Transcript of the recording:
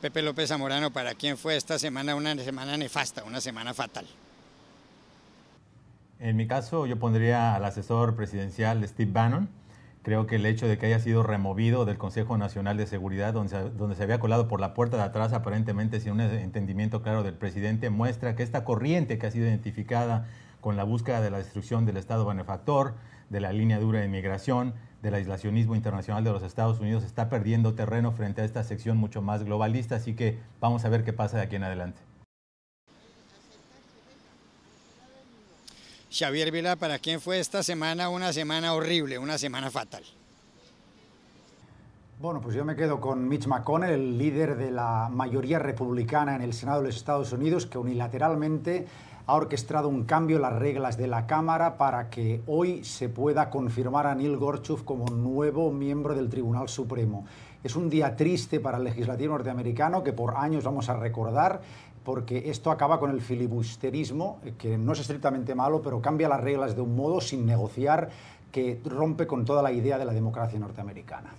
Pepe López Zamorano, ¿para quién fue esta semana una semana nefasta, una semana fatal? En mi caso, yo pondría al asesor presidencial Steve Bannon. Creo que el hecho de que haya sido removido del Consejo Nacional de Seguridad, donde se, había colado por la puerta de atrás, aparentemente sin un entendimiento claro del presidente, muestra que esta corriente que ha sido identificada con la búsqueda de la destrucción del Estado benefactor, de la línea dura de inmigración, del aislacionismo internacional de los Estados Unidos está perdiendo terreno frente a esta sección mucho más globalista, así que vamos a ver qué pasa de aquí en adelante. Xavier Vila, para quién fue esta semana una semana horrible, una semana fatal. Bueno, pues yo me quedo con Mitch McConnell, el líder de la mayoría republicana en el Senado de los Estados Unidos, que unilateralmente ha orquestado un cambio en las reglas de la Cámara para que hoy se pueda confirmar a Neil Gorsuch como nuevo miembro del Tribunal Supremo. Es un día triste para el legislativo norteamericano que por años vamos a recordar porque esto acaba con el filibusterismo, eh, que no es estrictamente malo, pero cambia las reglas de un modo sin negociar, que rompe con toda la idea de la democracia norteamericana.